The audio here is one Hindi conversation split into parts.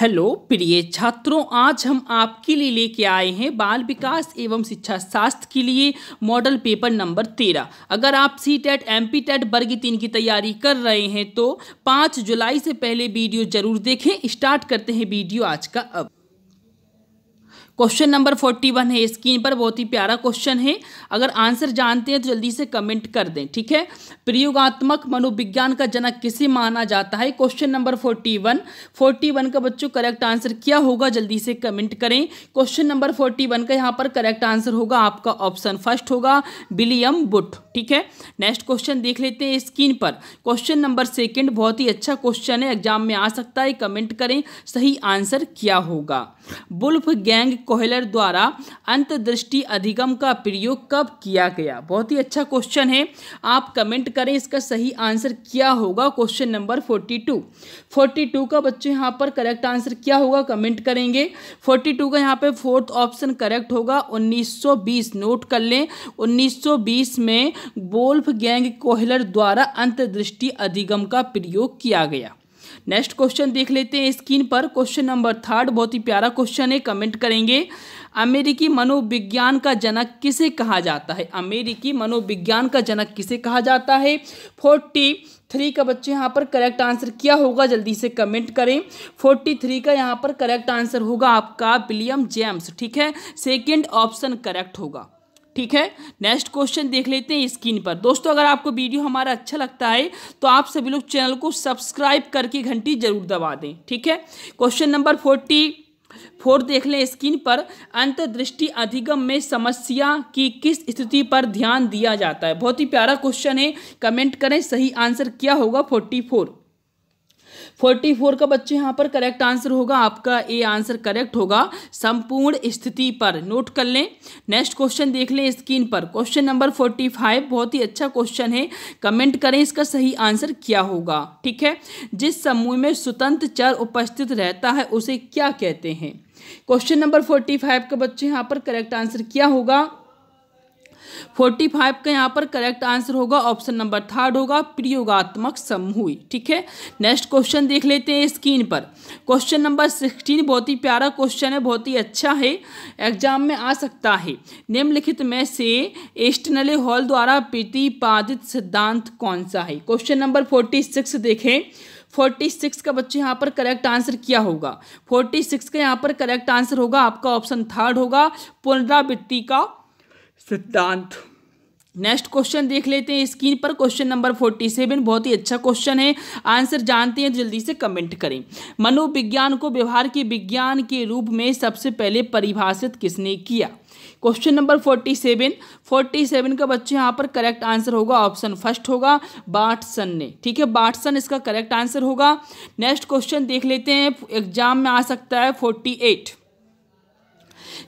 हेलो प्रिय छात्रों आज हम आपके लिए लेके आए हैं बाल विकास एवं शिक्षा शास्त्र के लिए मॉडल पेपर नंबर तेरह अगर आप C TET M P TET वर्ग तीन की तैयारी कर रहे हैं तो पाँच जुलाई से पहले वीडियो जरूर देखें स्टार्ट करते हैं वीडियो आज का अब क्वेश्चन नंबर फोर्टी वन है स्क्रीन पर बहुत ही प्यारा क्वेश्चन है अगर आंसर जानते हैं तो जल्दी से कमेंट कर दें ठीक है प्रयोगात्मक मनोविज्ञान का जनक किसे माना जाता है question number forty one forty one का बच्चों करेक्ट आंसर क्या होगा जल्दी से कमेंट करें क्वेश्चन नंबर फोर्टी वन का यहाँ पर करेक्ट आंसर होगा आपका ऑप्शन फर्स्ट होगा विलियम बुट ठीक है नेक्स्ट क्वेश्चन देख लेते हैं स्क्रीन पर क्वेश्चन नंबर सेकेंड बहुत ही अच्छा क्वेश्चन है एग्जाम में आ सकता है कमेंट करें सही आंसर क्या होगा बुल्फ गैंग कोहलर द्वारा अंतदृष्टि अधिगम का प्रयोग कब किया गया बहुत ही अच्छा क्वेश्चन है आप कमेंट करें इसका सही आंसर क्या होगा question number forty two forty two का बच्चों यहाँ पर करेक्ट आंसर क्या होगा कमेंट करेंगे फोर्टी टू का यहाँ पे फोर्थ ऑप्शन करेक्ट होगा 1920 नोट कर लें 1920 में बोल्फ गैंग कोहलर द्वारा अंतर्दृष्टि अधिगम का प्रयोग किया गया नेक्स्ट क्वेश्चन देख लेते हैं स्क्रीन पर क्वेश्चन नंबर थर्ड बहुत ही प्यारा क्वेश्चन है कमेंट करेंगे अमेरिकी मनोविज्ञान का जनक किसे कहा जाता है अमेरिकी मनोविज्ञान का जनक किसे कहा जाता है फोर्टी थ्री का बच्चे यहाँ पर करेक्ट आंसर क्या होगा जल्दी से कमेंट करें फोर्टी थ्री का यहाँ पर करेक्ट आंसर होगा आपका विलियम जेम्स ठीक है सेकेंड ऑप्शन करेक्ट होगा ठीक है नेक्स्ट क्वेश्चन देख लेते हैं स्क्रीन पर दोस्तों अगर आपको वीडियो हमारा अच्छा लगता है तो आप सभी लोग चैनल को सब्सक्राइब करके घंटी जरूर दबा दें ठीक है क्वेश्चन नंबर फोर्टी फोर देख लें स्क्रीन पर अंतर्दृष्टि अधिगम में समस्या की किस स्थिति पर ध्यान दिया जाता है बहुत ही प्यारा क्वेश्चन है कमेंट करें सही आंसर क्या होगा फोर्टी फोर फोर्टी फोर का बच्चे यहाँ पर करेक्ट आंसर होगा आपका ए आंसर करेक्ट होगा संपूर्ण स्थिति पर नोट कर लें नेक्स्ट क्वेश्चन देख लें स्क्रीन पर क्वेश्चन नंबर फोर्टी फाइव बहुत ही अच्छा क्वेश्चन है कमेंट करें इसका सही आंसर क्या होगा ठीक है जिस समूह में स्वतंत्र चर उपस्थित रहता है उसे क्या कहते हैं क्वेश्चन नंबर फोर्टी फाइव का बच्चे यहाँ पर करेक्ट आंसर क्या होगा फोर्टी फाइव का यहाँ पर करेक्ट आंसर होगा ऑप्शन नंबर थर्ड होगा प्रयोगात्मक समूह ठीक है नेक्स्ट क्वेश्चन देख लेते हैं स्क्रीन पर क्वेश्चन नंबर सिक्सटीन बहुत ही प्यारा क्वेश्चन है बहुत ही अच्छा है एग्जाम में आ सकता है निम्नलिखित में से एस्टनले हॉल द्वारा प्रतिपादित सिद्धांत कौन सा है क्वेश्चन नंबर फोर्टी सिक्स देखें फोर्टी सिक्स का बच्चे यहाँ पर करेक्ट आंसर क्या होगा फोर्टी सिक्स का यहाँ पर करेक्ट आंसर होगा आपका ऑप्शन थर्ड होगा पुनरावृत्ति का सिद्धांत नेक्स्ट क्वेश्चन देख लेते हैं स्क्रीन पर क्वेश्चन नंबर फोर्टी सेवन बहुत ही अच्छा क्वेश्चन है आंसर जानते हैं तो जल्दी से कमेंट करें मनोविज्ञान को व्यवहार के विज्ञान के रूप में सबसे पहले परिभाषित किसने किया question number forty seven forty seven का बच्चे यहाँ पर करेक्ट आंसर होगा ऑप्शन फर्स्ट होगा बाटसन ने ठीक है बाटसन इसका करेक्ट आंसर होगा नेक्स्ट क्वेश्चन देख लेते हैं एग्जाम में आ सकता है फोर्टी एट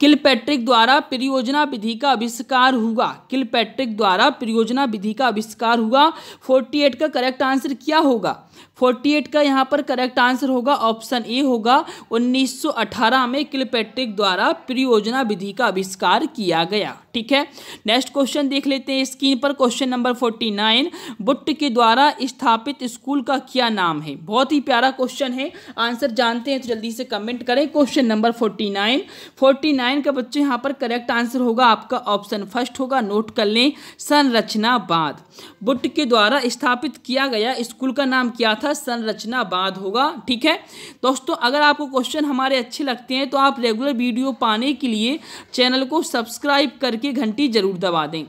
किलपैट्रिक द्वारा परियोजना विधि का आविष्कार हुआ किलपैट्रिक द्वारा परियोजना विधि का आविष्कार हुआ 48 का करेक्ट आंसर क्या होगा फोर्टी एट का यहाँ पर करेक्ट आंसर होगा ऑप्शन ए होगा 1918 में क्लिपेट्रिक द्वारा परियोजना विधि का आविष्कार किया गया ठीक है नेक्स्ट क्वेश्चन देख लेते हैं स्क्रीन पर क्वेश्चन नंबर 49 बुट्ट के द्वारा स्थापित स्कूल का क्या नाम है बहुत ही प्यारा क्वेश्चन है आंसर जानते हैं तो जल्दी से कमेंट करें क्वेश्चन नंबर फोर्टी नाइन का बच्चे यहाँ पर करेक्ट आंसर होगा आपका ऑप्शन फर्स्ट होगा नोट कर लें संरचना बाद बुट्ट के द्वारा स्थापित किया गया स्कूल का नाम क्या क्या था संरचनावाद होगा ठीक है दोस्तों अगर आपको क्वेश्चन हमारे अच्छे लगते हैं तो आप रेगुलर वीडियो पाने के लिए चैनल को सब्सक्राइब करके घंटी जरूर दबा दें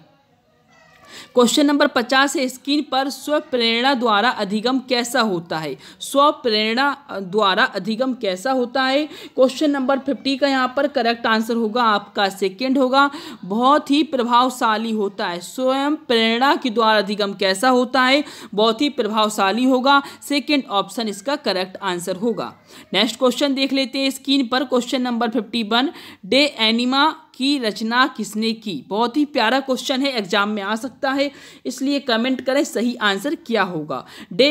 क्वेश्चन नंबर पचास है स्क्रीन पर स्वप्रेरणा द्वारा अधिगम कैसा होता है स्वप्रेरणा द्वारा अधिगम कैसा होता है क्वेश्चन नंबर फिफ्टी का यहाँ पर करेक्ट आंसर होगा आपका सेकेंड होगा बहुत ही प्रभावशाली होता है स्वयं प्रेरणा के द्वारा अधिगम कैसा होता है बहुत ही प्रभावशाली होगा सेकेंड ऑप्शन इसका करेक्ट आंसर होगा नेक्स्ट क्वेश्चन देख लेते हैं स्क्रीन पर question number fifty one De Anima की रचना किसने की बहुत ही प्यारा क्वेश्चन है एग्जाम में आ सकता है इसलिए कमेंट करें सही आंसर क्या होगा डे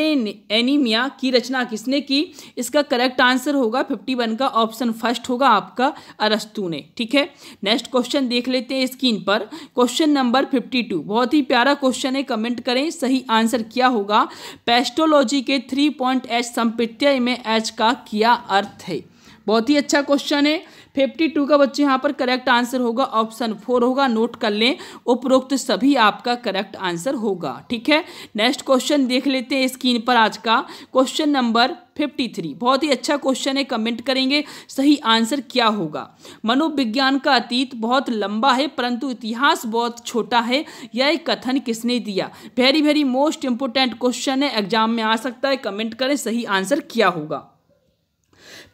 एनीमिया की रचना किसने की इसका करेक्ट आंसर होगा फिफ्टी वन का ऑप्शन फर्स्ट होगा आपका अरस्तु ने ठीक है नेक्स्ट क्वेश्चन देख लेते हैं स्क्रीन पर क्वेश्चन नंबर फिफ्टी टू बहुत ही प्यारा क्वेश्चन है कमेंट करें सही आंसर क्या होगा पेस्टोलॉजी के थ्री पॉइंट एच संप्रत्यय में एच का क्या अर्थ है बहुत ही अच्छा क्वेश्चन है फिफ्टी टू का बच्चे यहाँ पर करेक्ट आंसर होगा ऑप्शन फोर होगा नोट कर लें उपरोक्त सभी आपका करेक्ट आंसर होगा ठीक है नेक्स्ट क्वेश्चन देख लेते हैं स्क्रीन पर आज का क्वेश्चन नंबर फिफ्टी थ्री बहुत ही अच्छा क्वेश्चन है कमेंट करेंगे सही आंसर क्या होगा मनोविज्ञान का अतीत बहुत लंबा है परंतु इतिहास बहुत छोटा है यह कथन किसने दिया very very most important question है एग्जाम में आ सकता है कमेंट करें सही आंसर क्या होगा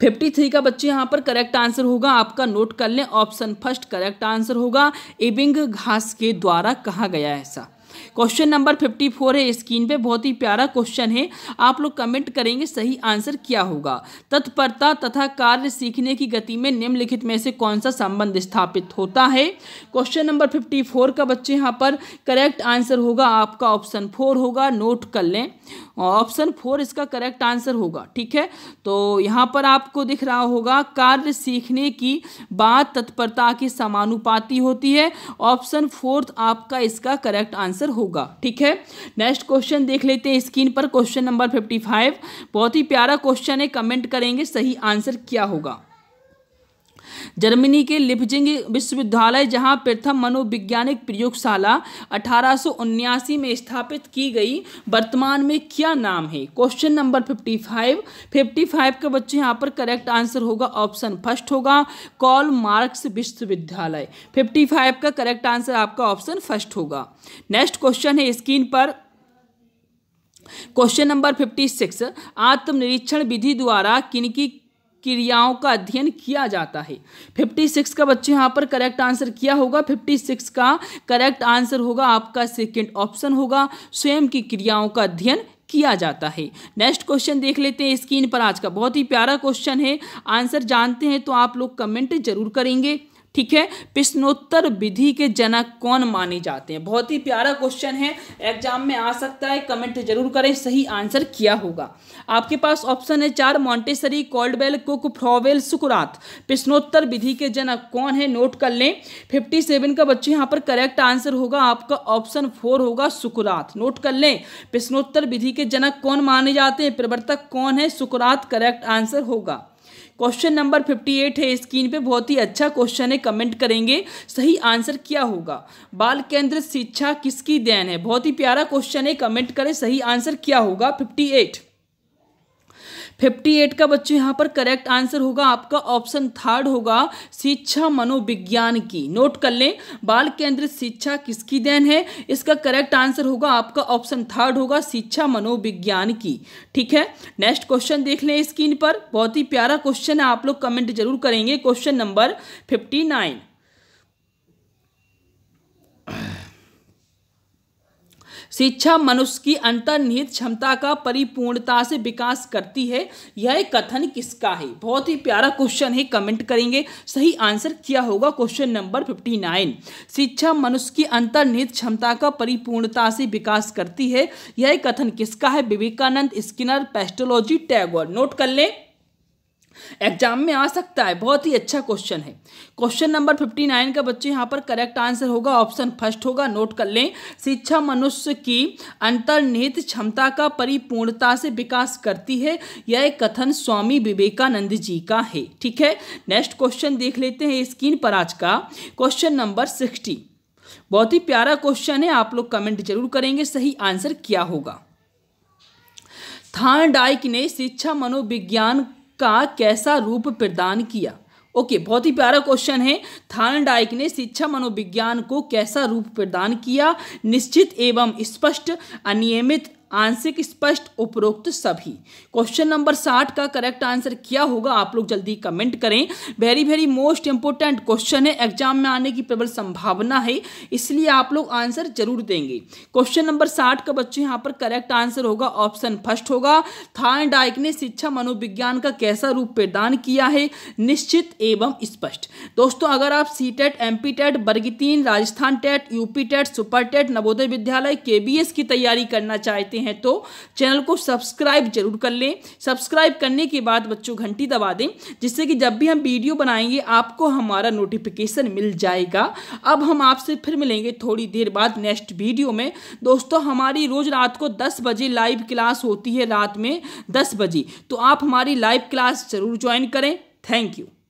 फिफ्टी थ्री का बच्चे यहाँ पर करेक्ट आंसर होगा आपका नोट कर लें ऑप्शन फर्स्ट करेक्ट आंसर होगा इबिंग घास के द्वारा कहा गया ऐसा क्वेश्चन नंबर फिफ्टी फोर है स्क्रीन पे बहुत ही प्यारा क्वेश्चन है आप लोग कमेंट करेंगे सही आंसर क्या होगा तत्परता तथा कार्य सीखने की गति में निम्नलिखित में से कौन सा संबंध स्थापित होता है क्वेश्चन नंबर फिफ्टी फोर का बच्चे यहाँ पर करेक्ट आंसर होगा आपका ऑप्शन फोर होगा नोट कर लें ऑप्शन फोर इसका करेक्ट आंसर होगा ठीक है तो यहाँ पर आपको दिख रहा होगा कार्य सीखने की बात तत्परता की समानुपाती होती है ऑप्शन फोर्थ आपका इसका करेक्ट आंसर होगा ठीक है नेक्स्ट क्वेश्चन देख लेते हैं स्क्रीन पर क्वेश्चन नंबर फिफ्टी फाइव बहुत ही प्यारा क्वेश्चन है कमेंट करेंगे सही आंसर क्या होगा जर्मनी के लिपजिंग विश्वविद्यालय जहां प्रथम मनोविज्ञानिक प्रयोगशाला अठारह में स्थापित की गई वर्तमान में क्या नाम है क्वेश्चन नंबर 55 55 के बच्चे यहाँ पर करेक्ट आंसर होगा ऑप्शन फर्स्ट होगा कॉल मार्क्स विश्वविद्यालय 55 का करेक्ट आंसर आपका ऑप्शन फर्स्ट होगा नेक्स्ट क्वेश्चन है स्क्रीन पर क्वेश्चन नंबर फिफ्टी सिक्स आत्मनिरीक्षण विधि द्वारा किनकी क्रियाओं का अध्ययन किया जाता है फिफ्टी सिक्स का बच्चे यहाँ पर करेक्ट आंसर किया होगा फिफ्टी सिक्स का करेक्ट आंसर होगा आपका सेकेंड ऑप्शन होगा स्वयं की क्रियाओं का अध्ययन किया जाता है नेक्स्ट क्वेश्चन देख लेते हैं स्क्रीन पर आज का बहुत ही प्यारा क्वेश्चन है आंसर जानते हैं तो आप लोग कमेंट जरूर करेंगे ठीक है प्रश्नोत्तर विधि के जनक कौन माने जाते हैं बहुत ही प्यारा क्वेश्चन है एग्जाम में आ सकता है कमेंट जरूर करें सही आंसर क्या होगा आपके पास ऑप्शन है चार मॉन्टेसरी कॉल्डवेल कुक फ्रॉवेल सुकुरात प्रश्नोत्तर विधि के जनक कौन है नोट कर लें फिफ्टी सेवन का बच्चे यहाँ पर करेक्ट आंसर होगा आपका ऑप्शन फोर होगा सुकुरात नोट कर लें प्रश्नोत्तर विधि के जनक कौन माने जाते हैं प्रवर्तक कौन है सुकुरात करेक्ट आंसर होगा क्वेश्चन नंबर फिफ्टी एट है स्क्रीन पे बहुत ही अच्छा क्वेश्चन है कमेंट करेंगे सही आंसर क्या होगा बाल केंद्र शिक्षा किसकी देन है बहुत ही प्यारा क्वेश्चन है कमेंट करें सही आंसर क्या होगा फिफ्टी एट फिफ्टी एट का बच्चों यहाँ पर करेक्ट आंसर होगा आपका ऑप्शन थर्ड होगा शिक्षा मनोविज्ञान की नोट कर लें बाल केंद्रित शिक्षा किसकी देन है इसका करेक्ट आंसर होगा आपका ऑप्शन थर्ड होगा शिक्षा मनोविज्ञान की ठीक है नेक्स्ट क्वेश्चन देख लें स्क्रीन पर बहुत ही प्यारा क्वेश्चन है आप लोग कमेंट जरूर करेंगे क्वेश्चन नंबर फिफ्टी नाइन शिक्षा मनुष्य की अंतर्निहित क्षमता का परिपूर्णता से विकास करती है यह कथन किसका है बहुत ही प्यारा क्वेश्चन है कमेंट करेंगे सही आंसर क्या होगा क्वेश्चन नंबर फिफ्टी नाइन शिक्षा मनुष्य की अंतर्निहित क्षमता का परिपूर्णता से विकास करती है यह कथन किसका है Vivekananda Skinner Pestalozzi Tagore note कर लें एग्जाम में आ सकता है बहुत ही अच्छा क्वेश्चन है क्वेश्चन नंबर फिफ्टी नाइन का बच्चे यहाँ पर करेक्ट आंसर होगा ऑप्शन फर्स्ट होगा नोट कर लें शिक्षा मनुष्य की अंतर्निहित क्षमता का परिपूर्णता से विकास करती है यह कथन स्वामी विवेकानंद जी का है ठीक है नेक्स्ट क्वेश्चन देख लेते हैं स्क्रीन पर आज का क्वेश्चन नंबर सिक्सटी बहुत ही प्यारा क्वेश्चन है आप लोग कमेंट जरूर करेंगे सही आंसर क्या होगा थान डाइक ने शिक्षा मनोविज्ञान का कैसा रूप प्रदान किया ओके okay, बहुत ही प्यारा क्वेश्चन है थान ने शिक्षा मनोविज्ञान को कैसा रूप प्रदान किया निश्चित एवं स्पष्ट अनियमित आंशिक स्पष्ट उपरोक्त सभी क्वेश्चन नंबर साठ का करेक्ट आंसर क्या होगा आप लोग जल्दी कमेंट करें very very most important question है एग्जाम में आने की प्रबल संभावना है इसलिए आप लोग आंसर जरूर देंगे क्वेश्चन नंबर साठ का बच्चों यहाँ पर करेक्ट आंसर होगा ऑप्शन फर्स्ट होगा था डाइक ने शिक्षा मनोविज्ञान का कैसा रूप प्रदान किया है निश्चित एवं स्पष्ट दोस्तों अगर आप C TET M P TET बर्गी Rajasthan TET UP TET super TET e Navodaya Vidyalaya के की तैयारी करना चाहते हैं हैं तो चैनल को सब्सक्राइब जरूर कर लें सब्सक्राइब करने के बाद बच्चों घंटी दबा दें जिससे कि जब भी हम वीडियो बनाएंगे आपको हमारा नोटिफिकेशन मिल जाएगा अब हम आपसे फिर मिलेंगे थोड़ी देर बाद नेक्स्ट वीडियो में दोस्तों हमारी रोज़ रात को दस बजे लाइव क्लास होती है रात में दस बजे तो आप हमारी लाइव क्लास ज़रूर ज्वाइन करें थैंक यू